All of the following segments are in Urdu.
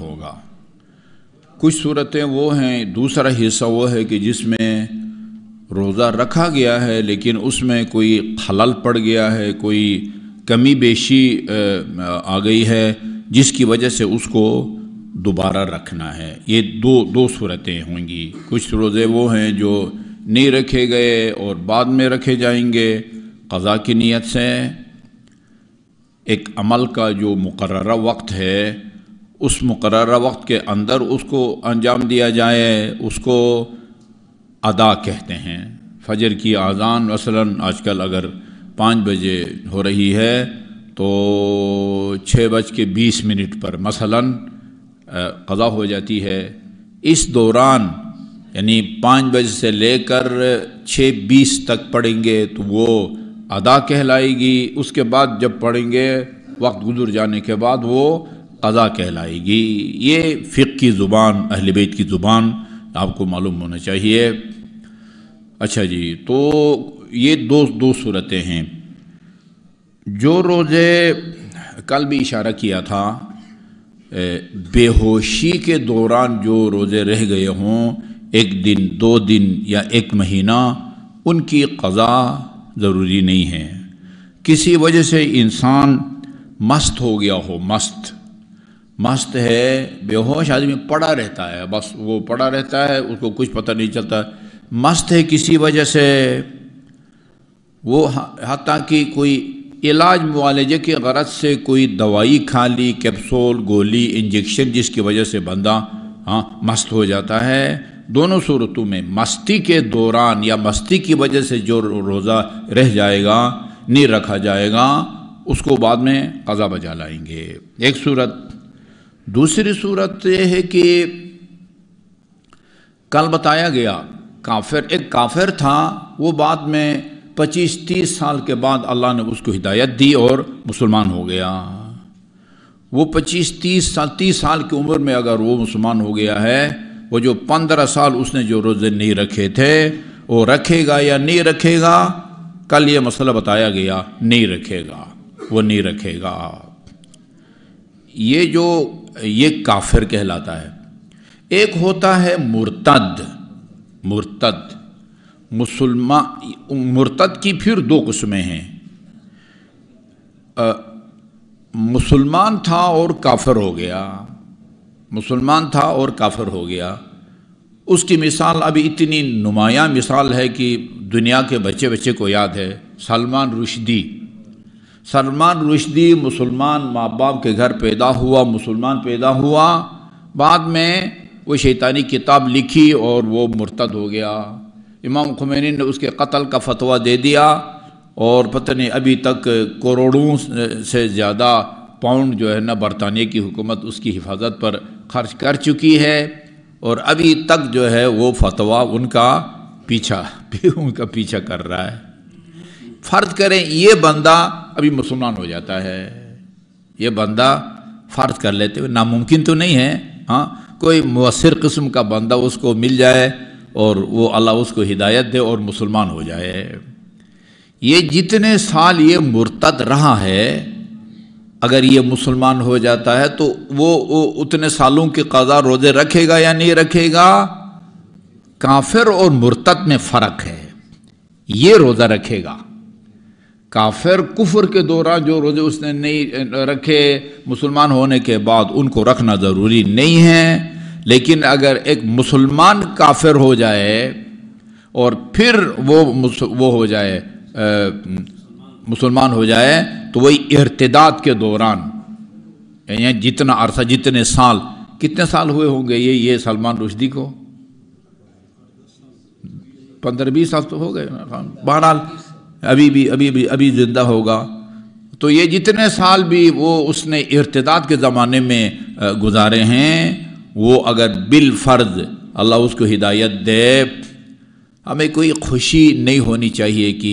ہوگا کچھ صورتیں وہ ہیں دوسرا حصہ وہ ہے کہ جس میں روزہ رکھا گیا ہے لیکن اس میں کوئی خلل پڑ گیا ہے کوئی کمی بیشی آ گئی ہے جس کی وجہ سے اس کو دوبارہ رکھنا ہے یہ دو دو صورتیں ہوں گی کچھ روزے وہ ہیں جو نہیں رکھے گئے اور بعد میں رکھے جائیں گے قضا کی نیت سے ایک عمل کا جو مقررہ وقت ہے اس مقررہ وقت کے اندر اس کو انجام دیا جائے اس کو ادا کہتے ہیں فجر کی اذان مثلا آج کل اگر پانچ بجے ہو رہی ہے تو چھ بج کے بیس منٹ پر مثلا قضا ہو جاتی ہے اس دوران یعنی پانچ بجے سے لے کر چھ بیس تک پڑھیں گے تو وہ ادا کہلائے گی اس کے بعد جب پڑھیں گے وقت گزر جانے کے بعد وہ قضا کہلائے گی یہ فق کی زبان اہل بیت کی زبان آپ کو معلوم ہونا چاہیے اچھا جی تو یہ دو دو صورتیں ہیں جو روزے کل بھی اشارہ کیا تھا بے ہوشی کے دوران جو روزے رہ گئے ہوں ایک دن دو دن یا ایک مہینہ ان کی قضا ضروری نہیں ہے کسی وجہ سے انسان مست ہو گیا ہو مست مست ہے بے ہوش آدمی پڑا رہتا ہے بس وہ پڑا رہتا ہے اس کو کچھ پتہ نہیں چلتا مست ہے کسی وجہ سے وہ حتیٰ کہ کوئی علاج معالجے کی غرض سے کوئی دوائی کھا لی کیپسول گولی انجیکشن جس کی وجہ سے بندہ ہاں مست ہو جاتا ہے دونوں صورتوں میں مستی کے دوران یا مستی کی وجہ سے جو روزہ رہ جائے گا نہیں رکھا جائے گا اس کو بعد میں قضا بجا لائیں گے ایک صورت دوسری صورت یہ ہے کہ کل بتایا گیا کافر ایک کافر تھا وہ بعد میں پچیس تیس سال کے بعد اللہ نے اس کو ہدایت دی اور مسلمان ہو گیا وہ پچیس تیس سال تیس سال کی عمر میں اگر وہ مسلمان ہو گیا ہے وہ جو پندرہ سال اس نے جو روزے نہیں رکھے تھے وہ رکھے گا یا نہیں رکھے گا کل یہ مسئلہ بتایا گیا نہیں رکھے گا وہ نہیں رکھے گا یہ جو یہ کافر کہلاتا ہے ایک ہوتا ہے مرتد مرتد مسلمان مرتد کی پھر دو قسمیں ہیں مسلمان تھا اور کافر ہو گیا مسلمان تھا اور کافر ہو گیا اس کی مثال ابھی اتنی نمایاں مثال ہے کہ دنیا کے بچے بچے کو یاد ہے سلمان رشدی سلمان رشدی مسلمان ماں باپ کے گھر پیدا ہوا مسلمان پیدا ہوا بعد میں وہ شیطانی کتاب لکھی اور وہ مرتد ہو گیا امام خمینی نے اس کے قتل کا فتویٰ دے دیا اور پتہ نہیں ابھی تک کروڑوں سے زیادہ پاؤنڈ جو ہے نا برطانیہ کی حکومت اس کی حفاظت پر خرچ کر چکی ہے اور ابھی تک جو ہے وہ فتویٰ ان کا پیچھا ان کا پیچھا کر رہا ہے فرض کریں یہ بندہ ابھی مسلمان ہو جاتا ہے یہ بندہ فرض کر لیتے ہوئے ناممکن تو نہیں ہے ہاں کوئی مؤثر قسم کا بندہ اس کو مل جائے اور وہ اللہ اس کو ہدایت دے اور مسلمان ہو جائے یہ جتنے سال یہ مرتد رہا ہے اگر یہ مسلمان ہو جاتا ہے تو وہ اتنے سالوں کی قضا روزے رکھے گا یا نہیں رکھے گا کافر اور مرتد میں فرق ہے یہ روزہ رکھے گا کافر کفر کے دوران جو روزے اس نے نہیں رکھے مسلمان ہونے کے بعد ان کو رکھنا ضروری نہیں ہے لیکن اگر ایک مسلمان کافر ہو جائے اور پھر وہ وہ ہو جائے مسلمان ہو جائے تو وہی ارتداد کے دوران یعنی جتنا عرصہ جتنے سال کتنے سال ہوئے ہوں گے یہ یہ سلمان رشدی کو پندرہ بیس سال تو ہو گئے بہرحال ابھی بھی ابھی بھی ابھی زندہ ہوگا تو یہ جتنے سال بھی وہ اس نے ارتداد کے زمانے میں گزارے ہیں وہ اگر بال اللہ اس کو ہدایت دے ہمیں کوئی خوشی نہیں ہونی چاہیے کہ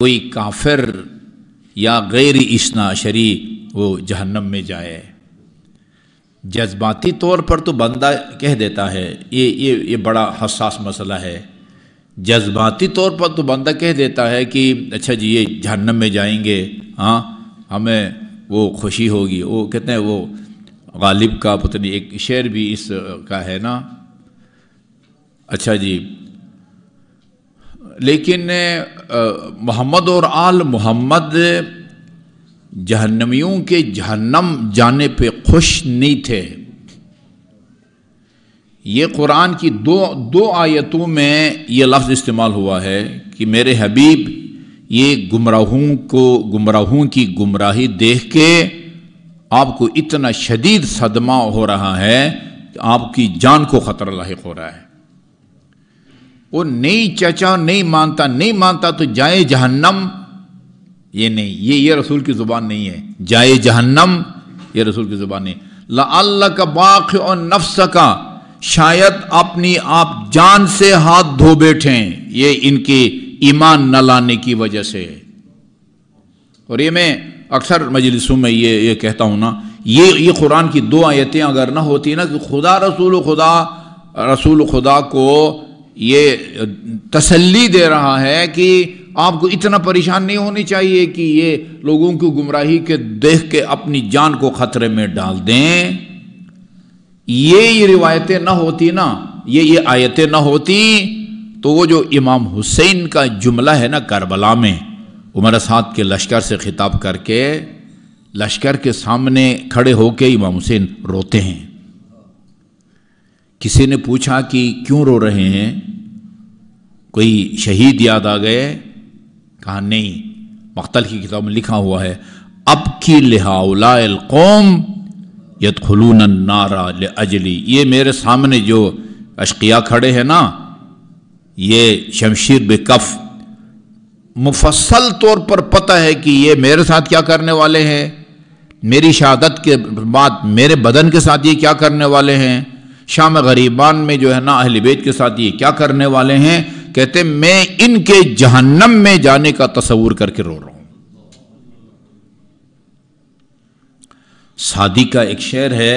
کوئی کافر یا غیر اشنا شری وہ جہنم میں جائے جذباتی طور پر تو بندہ کہہ دیتا ہے یہ یہ یہ بڑا حساس مسئلہ ہے جذباتی طور پر تو بندہ کہہ دیتا ہے کہ اچھا جی یہ جہنم میں جائیں گے ہاں ہمیں وہ خوشی ہوگی وہ کہتے ہیں وہ غالب کا پتنی ایک شعر بھی اس کا ہے نا اچھا جی لیکن محمد اور آل محمد جہنمیوں کے جہنم جانے پہ خوش نہیں تھے یہ قرآن کی دو دو آیتوں میں یہ لفظ استعمال ہوا ہے کہ میرے حبیب یہ گمراہوں کو گمراہوں کی گمراہی دیکھ کے آپ کو اتنا شدید صدمہ ہو رہا ہے کہ آپ کی جان کو خطرہ لاحق ہو رہا ہے وہ نہیں چچا نہیں مانتا نہیں مانتا تو جائے جہنم یہ نہیں یہ یہ رسول کی زبان نہیں ہے جائے جہنم یہ رسول کی زبان نہیں لا اللہ کا باخ اور نفس کا شاید اپنی آپ جان سے ہاتھ دھو بیٹھیں یہ ان کی ایمان نہ لانے کی وجہ سے اور یہ میں اکثر مجلسوں میں یہ یہ کہتا ہوں نا یہ قرآن کی دو آیتیں اگر نہ ہوتی نا کہ خدا رسول خدا رسول خدا کو یہ تسلی دے رہا ہے کہ آپ کو اتنا پریشان نہیں ہونی چاہیے کہ یہ لوگوں کی گمراہی کے دیکھ کے اپنی جان کو خطرے میں ڈال دیں یہ روایتیں نہ ہوتی نا یہ یہ آیتیں نہ ہوتی تو وہ جو امام حسین کا جملہ ہے نا کربلا میں عمر سات کے لشکر سے خطاب کر کے لشکر کے سامنے کھڑے ہو کے امام حسین روتے ہیں کسی نے پوچھا کہ کیوں رو رہے ہیں کوئی شہید یاد آ گئے کہا نہیں کی کتاب میں لکھا ہوا ہے اب کی لحاؤ القوم یت خلون نارا یہ میرے سامنے جو اشقیا کھڑے ہیں نا یہ شمشیر بے کف مفصل طور پر پتہ ہے کہ یہ میرے ساتھ کیا کرنے والے ہیں میری شہادت کے بعد میرے بدن کے ساتھ یہ کیا کرنے والے ہیں شام غریبان میں جو ہے نا اہل بیت کے ساتھ یہ کیا کرنے والے ہیں کہتے میں ان کے جہنم میں جانے کا تصور کر کے رو رہا ہوں سادی کا ایک شعر ہے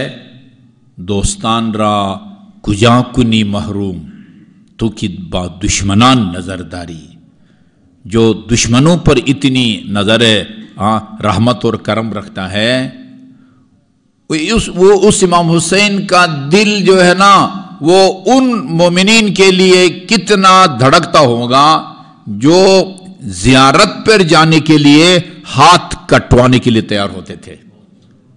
دوستان را کجا کنی محروم تو با دشمنان نظرداری جو دشمنوں پر اتنی نظر رحمت اور کرم رکھتا ہے وہ اس امام حسین کا دل جو ہے نا وہ ان مومنین کے لیے کتنا دھڑکتا ہوگا جو زیارت پر جانے کے لیے ہاتھ کٹوانے کے لیے تیار ہوتے تھے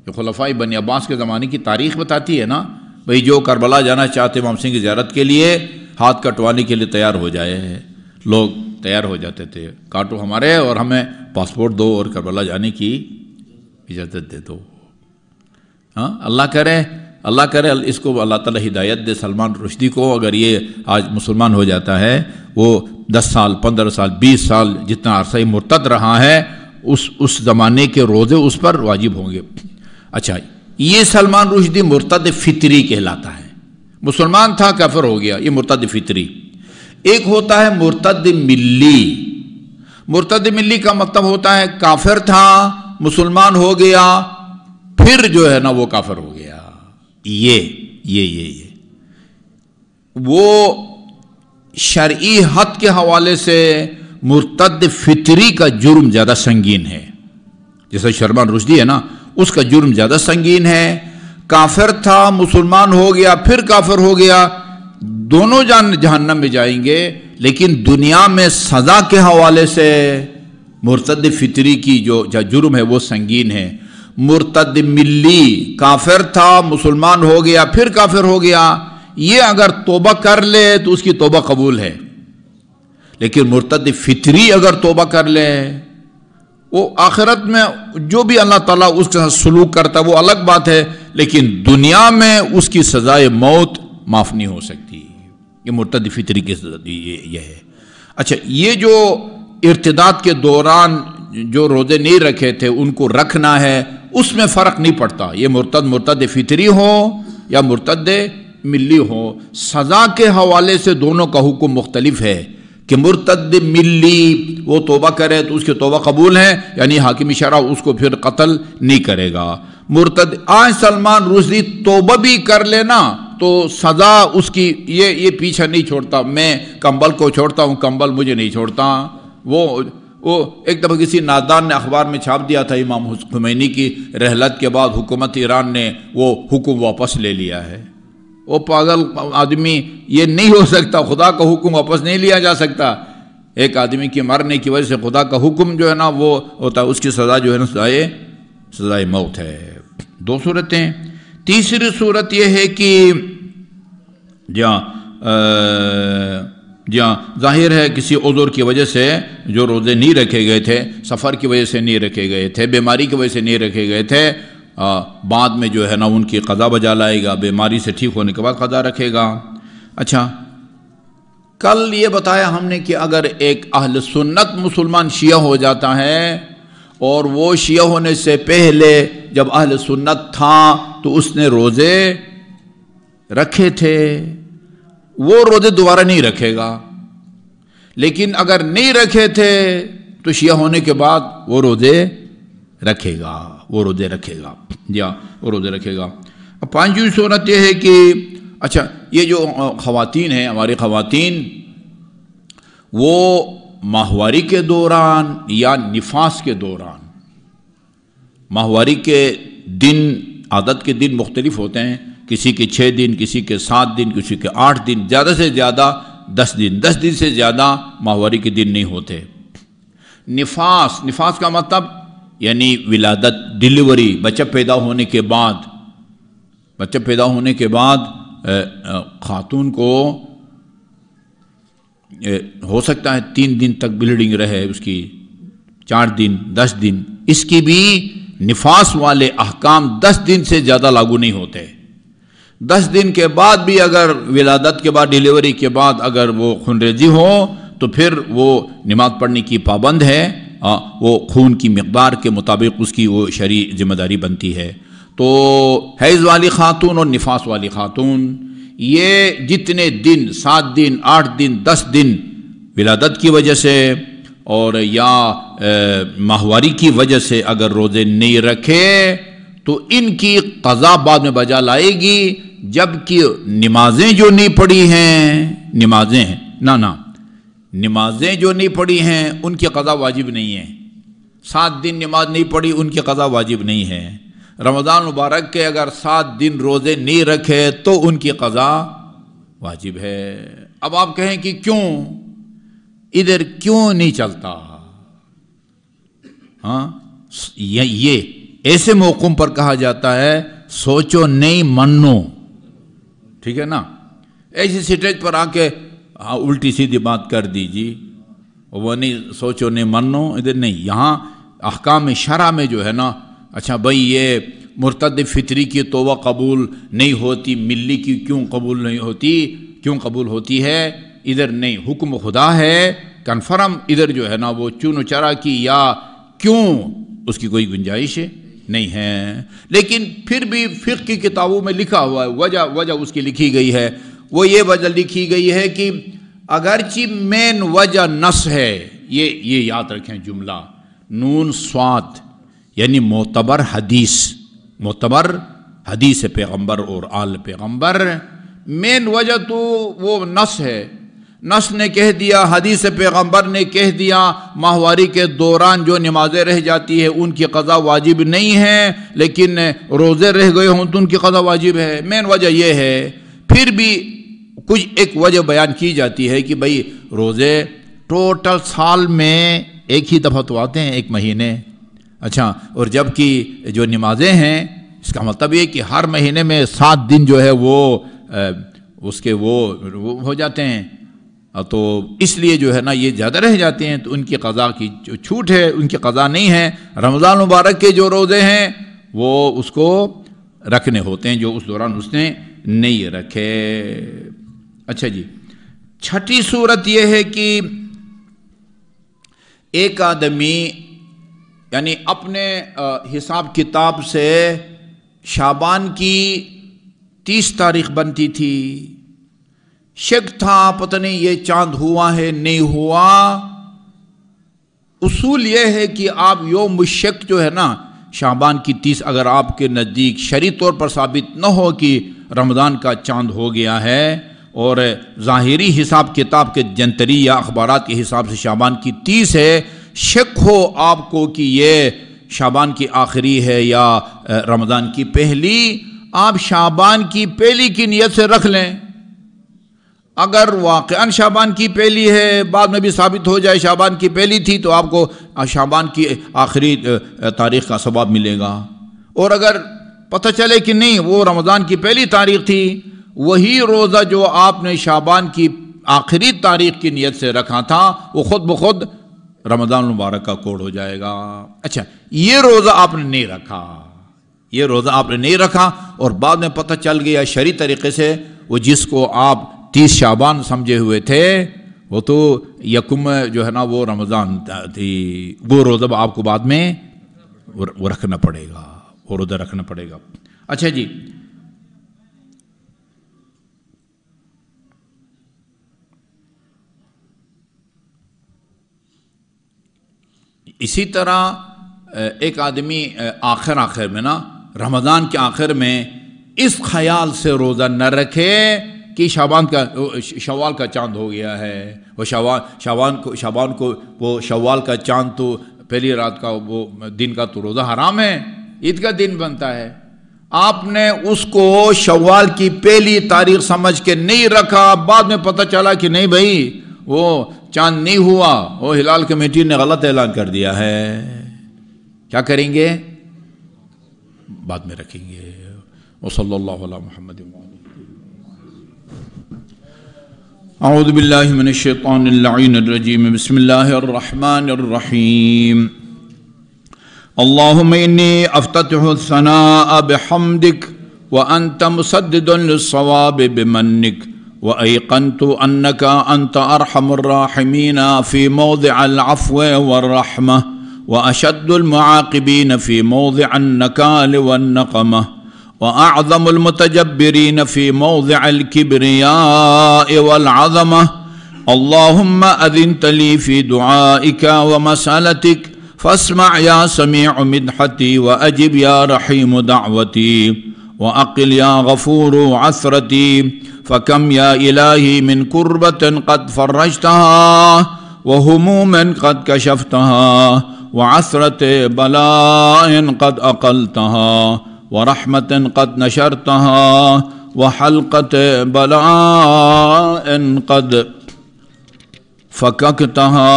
جو خلفائی بنی عباس کے زمانے کی تاریخ بتاتی ہے نا بھائی جو کربلا جانا چاہتے امام سنگھ کی زیارت کے لیے ہاتھ کٹوانے کے لیے تیار ہو جائے لوگ تیار ہو جاتے تھے کاٹو ہمارے اور ہمیں پاسپورٹ دو اور کربلا جانے کی اجازت دے دو ہاں اللہ کرے اللہ کرے اس کو اللہ تعالیٰ ہدایت دے سلمان رشدی کو اگر یہ آج مسلمان ہو جاتا ہے وہ دس سال پندرہ سال بیس سال جتنا عرصہ مرتد رہا ہے اس اس زمانے کے روزے اس پر واجب ہوں گے اچھا یہ سلمان رشدی مرتد فطری کہلاتا ہے مسلمان تھا کافر ہو گیا یہ مرتد فطری ایک ہوتا ہے مرتد ملی مرتد ملی کا مطلب ہوتا ہے کافر تھا مسلمان ہو گیا پھر جو ہے نا وہ کافر ہو گیا یہ یہ یہ یہ وہ شرعی حد کے حوالے سے مرتد فطری کا جرم زیادہ سنگین ہے جیسے شرمان رشدی ہے نا اس کا جرم زیادہ سنگین ہے کافر تھا مسلمان ہو گیا پھر کافر ہو گیا دونوں جان جہنم میں جائیں گے لیکن دنیا میں سزا کے حوالے سے مرتد فطری کی جو جرم ہے وہ سنگین ہے مرتد ملی کافر تھا مسلمان ہو گیا پھر کافر ہو گیا یہ اگر توبہ کر لے تو اس کی توبہ قبول ہے لیکن مرتد فطری اگر توبہ کر لے وہ آخرت میں جو بھی اللہ تعالیٰ اس کے ساتھ سلوک کرتا ہے وہ الگ بات ہے لیکن دنیا میں اس کی سزائے موت معاف نہیں ہو سکتی یہ مرتد فطری سزا یہ ہے اچھا یہ جو ارتداد کے دوران جو روزے نہیں رکھے تھے ان کو رکھنا ہے اس میں فرق نہیں پڑتا یہ مرتد مرتد فطری ہو یا مرتد ملی ہو سزا کے حوالے سے دونوں کا حکم مختلف ہے کہ مرتد ملی وہ توبہ کرے تو اس کے توبہ قبول ہیں یعنی حاکم اشارہ اس کو پھر قتل نہیں کرے گا مرتد آج سلمان روزری توبہ بھی کر لینا تو سزا اس کی یہ یہ پیچھا نہیں چھوڑتا میں کمبل کو چھوڑتا ہوں کمبل مجھے نہیں چھوڑتا وہ وہ ایک دفعہ کسی نادان نے اخبار میں چھاپ دیا تھا امام حسمینی کی رحلت کے بعد حکومت ایران نے وہ حکم واپس لے لیا ہے پاگل آدمی یہ نہیں ہو سکتا خدا کا حکم واپس نہیں لیا جا سکتا ایک آدمی کے مرنے کی وجہ سے خدا کا حکم جو ہے نا وہ ہوتا ہے اس کی سزا جو ہے نا سزائے سزائے موت ہے دو صورتیں تیسری صورت یہ ہے کہ جی ہاں، جی ہاں، ظاہر ہے کسی عذر کی وجہ سے جو روزے نہیں رکھے گئے تھے سفر کی وجہ سے نہیں رکھے گئے تھے بیماری کی وجہ سے نہیں رکھے گئے تھے بعد میں جو ہے نا ان کی قضا بجا لائے گا بیماری سے ٹھیک ہونے کے بعد قضا رکھے گا اچھا کل یہ بتایا ہم نے کہ اگر ایک اہل سنت مسلمان شیعہ ہو جاتا ہے اور وہ شیعہ ہونے سے پہلے جب اہل سنت تھا تو اس نے روزے رکھے تھے وہ روزے دوبارہ نہیں رکھے گا لیکن اگر نہیں رکھے تھے تو شیعہ ہونے کے بعد وہ روزے رکھے گا وہ روزے رکھے گا یا وہ روزے رکھے گا اب پانچویں صورت یہ ہے کہ اچھا یہ جو خواتین ہیں ہماری خواتین وہ ماہواری کے دوران یا نفاس کے دوران ماہواری کے دن عادت کے دن مختلف ہوتے ہیں کسی کے چھ دن کسی کے سات دن کسی کے آٹھ دن زیادہ سے زیادہ دس دن دس دن سے زیادہ ماہواری کے دن نہیں ہوتے نفاس نفاس کا مطلب یعنی ولادت ڈیلیوری بچہ پیدا ہونے کے بعد بچہ پیدا ہونے کے بعد خاتون کو ہو سکتا ہے تین دن تک بلیڈنگ رہے اس کی چار دن دس دن اس کی بھی نفاس والے احکام دس دن سے زیادہ لاگو نہیں ہوتے دس دن کے بعد بھی اگر ولادت کے بعد ڈیلیوری کے بعد اگر وہ خنریزی ہو تو پھر وہ نماز پڑھنے کی پابند ہے وہ خون کی مقدار کے مطابق اس کی وہ شرعی ذمہ داری بنتی ہے تو حیض والی خاتون اور نفاس والی خاتون یہ جتنے دن سات دن آٹھ دن دس دن ولادت کی وجہ سے اور یا ماہواری کی وجہ سے اگر روزے نہیں رکھے تو ان کی قضا بعد میں بجا لائے گی جب کہ نمازیں جو نہیں پڑی ہیں نمازیں نہ نہ نمازیں جو نہیں پڑھی ہیں ان کی قضا واجب نہیں ہے سات دن نماز نہیں پڑھی ان کی قضا واجب نہیں ہے رمضان مبارک کے اگر سات دن روزے نہیں رکھے تو ان کی قضا واجب ہے اب آپ کہیں کہ کیوں ادھر کیوں نہیں چلتا ہاں یہ ایسے موقع پر کہا جاتا ہے سوچو نہیں منو ٹھیک ہے نا ایسی سٹیج پر آ کے ہاں الٹی سیدھی بات کر دیجیے وہ نہیں سوچو نہیں منو ادھر نہیں یہاں احکام شرح میں جو ہے نا اچھا بھائی یہ مرتد فطری کی توبہ قبول نہیں ہوتی ملی کی کیوں قبول نہیں ہوتی کیوں قبول ہوتی ہے ادھر نہیں حکم خدا ہے کنفرم ادھر جو ہے نا وہ چون و چرا کی یا کیوں اس کی کوئی گنجائش نہیں ہے لیکن پھر بھی فقہ کی کتابوں میں لکھا ہوا ہے وجہ وجہ اس کی لکھی گئی ہے وہ یہ وجہ لکھی گئی ہے کہ اگرچہ مین وجہ نس ہے یہ یہ یاد رکھیں جملہ نون سوات یعنی معتبر حدیث معتبر حدیث پیغمبر اور آل پیغمبر مین وجہ تو وہ نس ہے نس نے کہہ دیا حدیث پیغمبر نے کہہ دیا ماہواری کے دوران جو نمازیں رہ جاتی ہے ان کی قضا واجب نہیں ہے لیکن روزے رہ گئے ہوں تو ان کی قضا واجب ہے مین وجہ یہ ہے پھر بھی کچھ ایک وجہ بیان کی جاتی ہے کہ بھائی روزے ٹوٹل سال میں ایک ہی دفعہ تو آتے ہیں ایک مہینے اچھا اور جب کہ جو نمازیں ہیں اس کا مطلب یہ کہ ہر مہینے میں سات دن جو ہے وہ اس کے وہ ہو جاتے ہیں تو اس لیے جو ہے نا یہ زیادہ رہ جاتے ہیں تو ان کی قضا کی جو چھوٹ ہے ان کی قضا نہیں ہے رمضان مبارک کے جو روزے ہیں وہ اس کو رکھنے ہوتے ہیں جو اس دوران اس نے نہیں رکھے اچھا جی چھٹی صورت یہ ہے کہ ایک آدمی یعنی اپنے حساب کتاب سے شابان کی تیس تاریخ بنتی تھی شک تھا پتہ نہیں یہ چاند ہوا ہے نہیں ہوا اصول یہ ہے کہ آپ یوم شک جو ہے نا شابان کی تیس اگر آپ کے نزدیک شریع طور پر ثابت نہ ہو کہ رمضان کا چاند ہو گیا ہے اور ظاہری حساب کتاب کے جنتری یا اخبارات کے حساب سے شابان کی تیس ہے شک ہو آپ کو کہ یہ شابان کی آخری ہے یا رمضان کی پہلی آپ شابان کی پہلی کی نیت سے رکھ لیں اگر واقع شابان کی پہلی ہے بعد میں بھی ثابت ہو جائے شابان کی پہلی تھی تو آپ کو شابان کی آخری تاریخ کا ثباب ملے گا اور اگر پتہ چلے کہ نہیں وہ رمضان کی پہلی تاریخ تھی وہی روزہ جو آپ نے شابان کی آخری تاریخ کی نیت سے رکھا تھا وہ خود بخود رمضان المبارک کا کوڑ ہو جائے گا اچھا یہ روزہ آپ نے نہیں رکھا یہ روزہ آپ نے نہیں رکھا اور بعد میں پتہ چل گیا شری طریقے سے وہ جس کو آپ تیس شابان سمجھے ہوئے تھے وہ تو یکم جو ہے نا وہ رمضان تھی وہ روزہ آپ کو بعد میں وہ رکھنا پڑے گا وہ روزہ رکھنا پڑے گا اچھا جی اسی طرح ایک آدمی آخر آخر میں نا رمضان کے آخر میں اس خیال سے روزہ نہ رکھے کہ شابان کا شوال کا چاند ہو گیا ہے وہ شوال شوان کو شابان کو وہ شوال کا چاند تو پہلی رات کا وہ دن کا تو روزہ حرام ہے عید کا دن بنتا ہے آپ نے اس کو شوال کی پہلی تاریخ سمجھ کے نہیں رکھا بعد میں پتہ چلا کہ نہیں بھائی وہ چاند نہیں ہوا وہ ہلال کمیٹی نے غلط اعلان کر دیا ہے کیا کریں گے بعد میں رکھیں گے وہ صلی اللہ علیہ محمد اعوذ باللہ من الشیطان اللعین الرجیم بسم اللہ الرحمن الرحیم اللہم انی افتتح الثناء بحمدک وانت مسدد للصواب بمنک وايقنت انك انت ارحم الراحمين في موضع العفو والرحمه واشد المعاقبين في موضع النكال والنقمه واعظم المتجبرين في موضع الكبرياء والعظمه اللهم اذنت لي في دعائك ومسالتك فاسمع يا سميع مدحتي واجب يا رحيم دعوتي واقل يا غفور عثرتي فكم يا إلهي من كربة قد فرجتها وهموم قد كشفتها وعثرة بلاء قد أقلتها ورحمة قد نشرتها وحلقة بلاء قد فككتها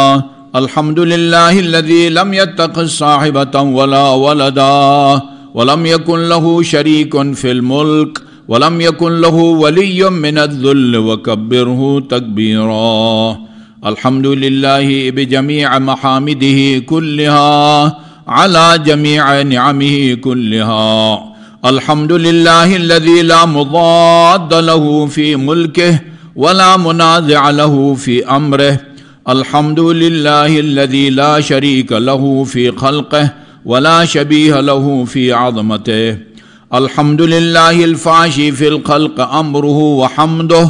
الحمد لله الذي لم يتق صاحبة ولا ولدا ولم يكن له شريك في الملك ولم ولیم یلو ولی کبر تقبیر الحمد للہ جميع نعمه كلها الحمد لله الذي لا مضاد له في ملكه ولا منازع له في امر الحمد لله الذي لا شريك له في خلقه ولا شبيه له في عظمته الحمد لله الفاشي في الخلق أمره وحمده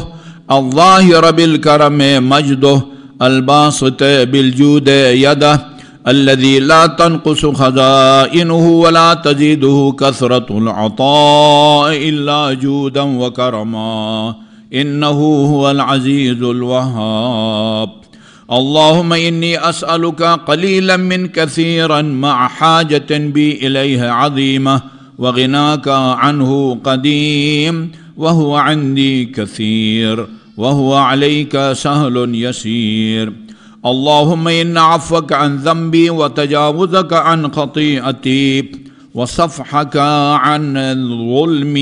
الظاهر بالكرم مجده الباسط بالجود يده الذي لا تنقص خزائنه ولا تزيده كثرة العطاء إلا جودا وكرما إنه هو العزيز الوهاب اللهم إني أسألك قليلا من كثيرا مع حاجة بي إليه عظیم وغناك عنه قديم وهو عندي كثير وهو عليك سهل يسير اللهم ان عفوك عن ذنبي وتجاوزك عن خطيئتي وصفحك عن الظلم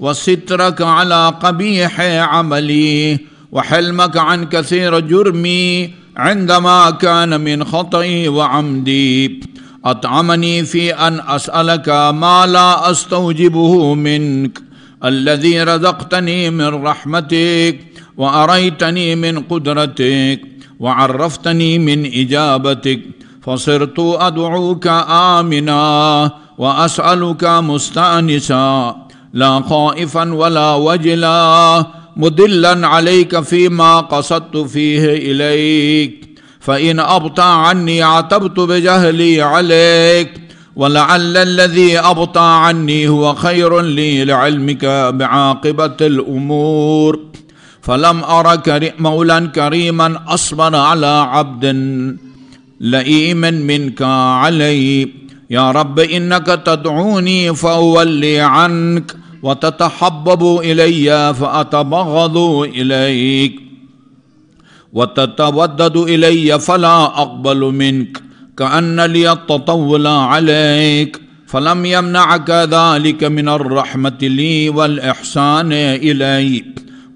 وسترك على قبيح عملي وحلمك عن كثير جرمي عندما كان من خطئي وعمدي أطعمني في أن أسألك ما لا أستوجبه منك الذي رزقتني من رحمتك وأريتني من قدرتك وعرفتني من إجابتك فصرت أدعوك آمنا وأسألك مستأنسا لا خائفا ولا وجلا مدلا عليك فيما قصدت فيه إليك فإن أبطى عني عتبت بجهلي عليك ولعل الذي أبطى عني هو خير لي لعلمك بعاقبة الأمور فلم أر مولا كريما أصبر على عبد لئيم منك علي يا رب إنك تدعوني فأولي عنك وتتحبب إلي فأتبغض إليك وتتودد الي فلا اقبل منك كان لي التطول عليك فلم يمنعك ذلك من الرحمه لي والاحسان الي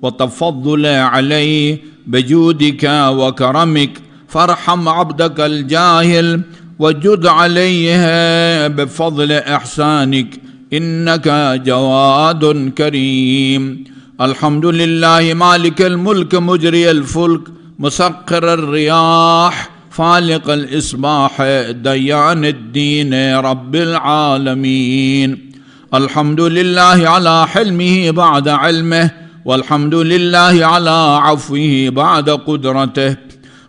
وتفضل علي بجودك وكرمك فارحم عبدك الجاهل وجد عليه بفضل احسانك انك جواد كريم الحمد لله مالك الملك مجري الفلك مسقر الرياح فالق الإصباح ديان الدين رب العالمين الحمد لله على حلمه بعد علمه والحمد لله على عفوه بعد قدرته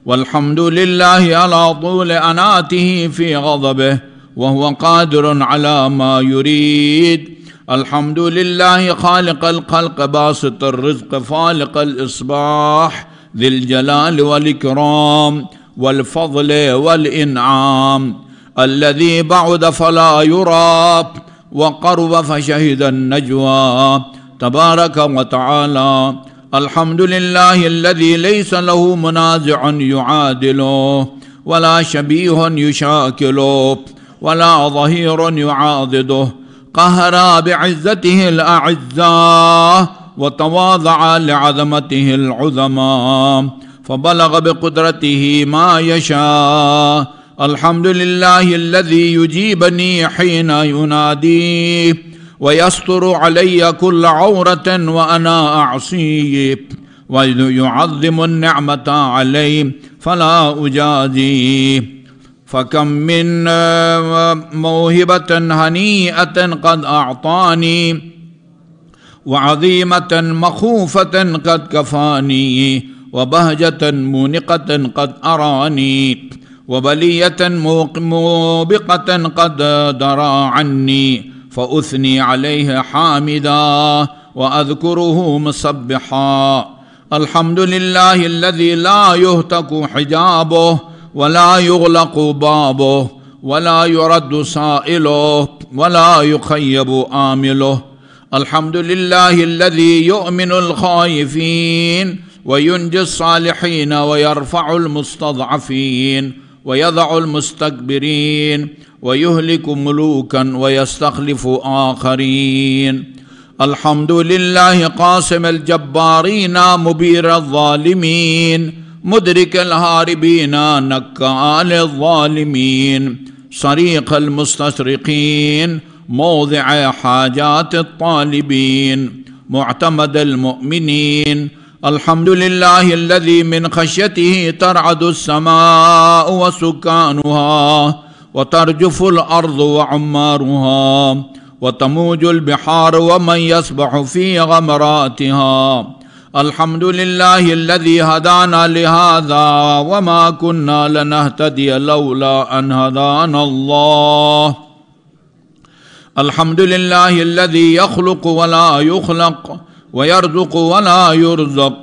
والحمد لله على طول أناته في غضبه وهو قادر على ما يريد الحمد لله خالق الخلق باسط الرزق فالق الإصباح ذي الجلال والإكرام والفضل والإنعام الذي بعد فلا يرى وقرب فشهد النجوى تبارك وتعالى الحمد لله الذي ليس له منازع يعادله ولا شبيه يشاكله ولا ظهير يعاضده قهر بعزته الأعزاء وتواضع لعظمته العظمى فبلغ بقدرته ما يشاء الحمد لله الذي يجيبني حين ينادي ويستر علي كل عوره وانا اعصيه ويعظم النعمه علي فلا أجازي فكم من موهبه هنيئه قد اعطاني وعظيمة مخوفة قد كفاني وبهجة مونقة قد أراني وبلية موبقة قد درى عني فأثني عليه حامدا وأذكره مصبحا الحمد لله الذي لا يهتك حجابه ولا يغلق بابه ولا يرد سائله ولا يخيب آمله الحمد لله الذي يؤمن الخائفين وينجي الصالحين ويرفع المستضعفين ويضع المستكبرين ويهلك ملوكا ويستخلف اخرين الحمد لله قاسم الجبارين مبير الظالمين مدرك الهاربين نكال الظالمين صريق المستشرقين موضع حاجات الطالبين معتمد المؤمنين الحمد لله الذي من خشيته ترعد السماء وسكانها وترجف الارض وعمارها وتموج البحار ومن يسبح في غمراتها الحمد لله الذي هدانا لهذا وما كنا لنهتدي لولا ان هدانا الله الحمد لله الذي يخلق ولا يخلق ويرزق ولا يرزق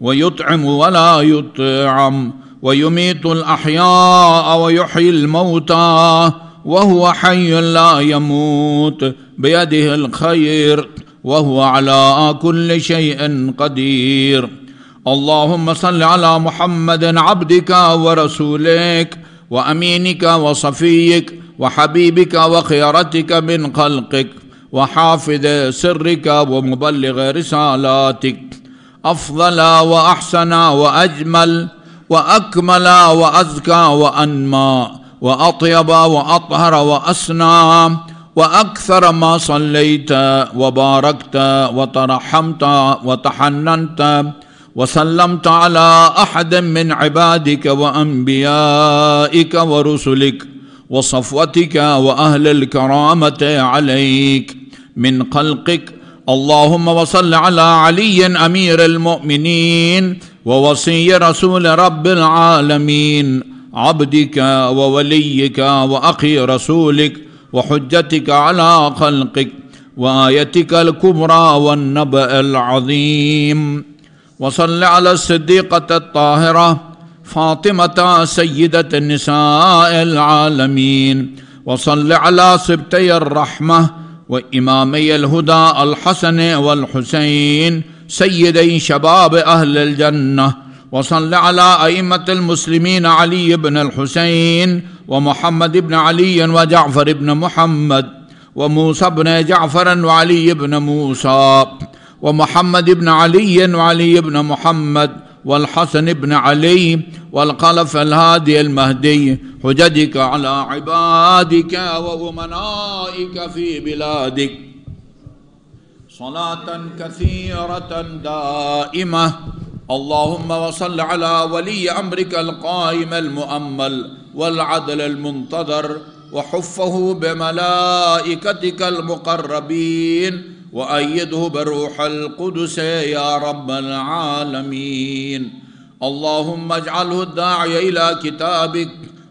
ويطعم ولا يطعم ويميت الاحياء ويحيي الموتى وهو حي لا يموت بيده الخير وهو على كل شيء قدير اللهم صل على محمد عبدك ورسولك وامينك وصفيك وحبيبك وخيرتك من خلقك وحافظ سرك ومبلغ رسالاتك افضل واحسن واجمل واكمل وازكى وانمى واطيب واطهر واسنى واكثر ما صليت وباركت وترحمت وتحننت وسلمت على احد من عبادك وانبيائك ورسلك وصفوتك واهل الكرامه عليك من خلقك اللهم وصل على علي امير المؤمنين ووصي رسول رب العالمين عبدك ووليك واخي رسولك وحجتك على خلقك وايتك الكبرى والنبا العظيم وصل على الصديقه الطاهره فاطمة سيدة نساء العالمين وصل على سبتي الرحمة وإمامي الهدى الحسن والحسين سيدي شباب أهل الجنة وصل على أئمة المسلمين علي بن الحسين ومحمد بن علي وجعفر بن محمد وموسى بن جعفر وعلي بن موسى ومحمد بن علي وعلي بن محمد والحسن بن علي والقلف الهادي المهدي حججك على عبادك وأمنائك في بلادك صلاة كثيرة دائمة اللهم وصل على ولي أمرك القائم المؤمل والعدل المنتظر وحفه بملائكتك المقربين وايده بروح القدس يا رب العالمين اللهم اجعله الداعي الى كتابك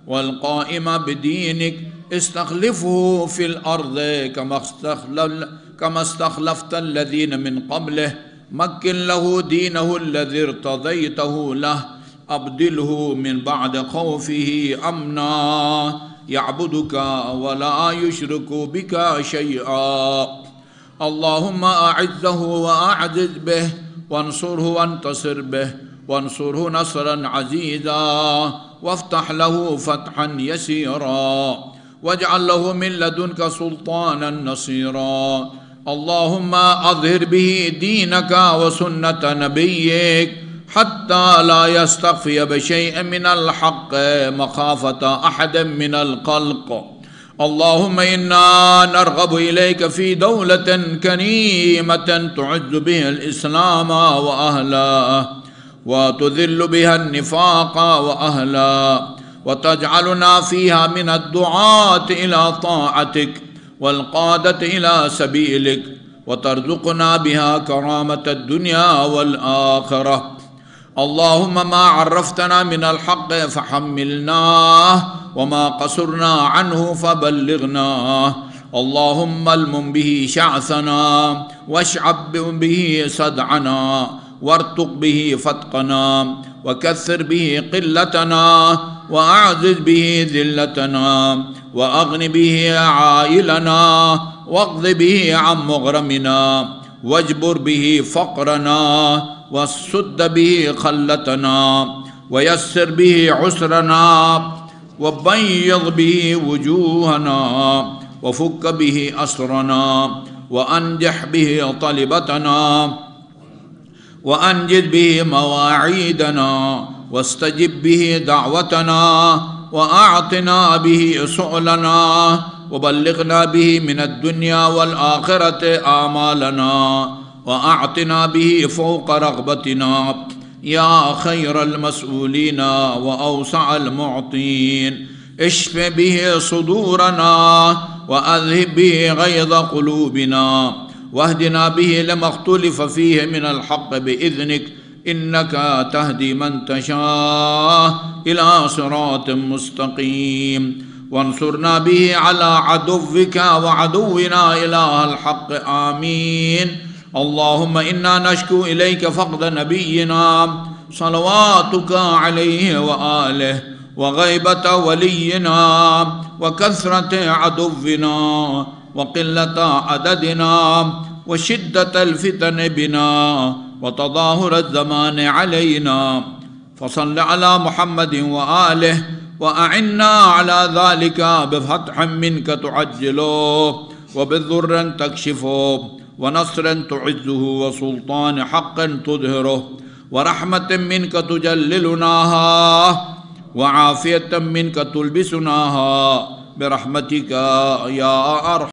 والقائم بدينك استخلفه في الارض كما استخلف كما استخلفت الذين من قبله مكن له دينه الذي ارتضيته له ابدله من بعد خوفه امنا يعبدك ولا يشرك بك شيئا اللهم اعزه واعزز به وانصره وانتصر به وانصره نصرا عزيزا وافتح له فتحا يسيرا واجعل له من لدنك سلطانا نصيرا اللهم اظهر به دينك وسنه نبيك حتى لا يستخفي بشيء من الحق مخافه احد من الخلق اللهم انا نرغب اليك في دوله كريمه تعز بها الاسلام واهله وتذل بها النفاق واهله وتجعلنا فيها من الدعاه الى طاعتك والقاده الى سبيلك وترزقنا بها كرامه الدنيا والاخره اللهم ما عرفتنا من الحق فحملناه وما قصرنا عنه فبلغناه اللهم المم به شعثنا واشعب به صدعنا وارتق به فتقنا وكثر به قلتنا واعزز به ذلتنا واغن به عائلنا واقض به عن مغرمنا واجبر به فقرنا واسد به خلتنا ويسر به عسرنا وبيض به وجوهنا وفك به أسرنا وأنجح به طلبتنا وأنجد به مواعيدنا واستجب به دعوتنا وأعطنا به سؤلنا وبلغنا به من الدنيا والآخرة آمالنا واعطنا به فوق رغبتنا يا خير المسؤولين واوسع المعطين اشف به صدورنا واذهب به غيظ قلوبنا واهدنا به لما اختلف فيه من الحق باذنك انك تهدي من تشاء الى صراط مستقيم وانصرنا به على عدوك وعدونا اله الحق امين اللهم انا نشكو اليك فقد نبينا صلواتك عليه واله وغيبه ولينا وكثره عدونا وقله عددنا وشده الفتن بنا وتظاهر الزمان علينا فصل على محمد واله واعنا على ذلك بفتح منك تعجله وبذر تكشفه ونصرا تعزه وسلطان حقا تظهره ورحمة منك تجللناها وعافية منك تلبسناها برحمتك يا أرحم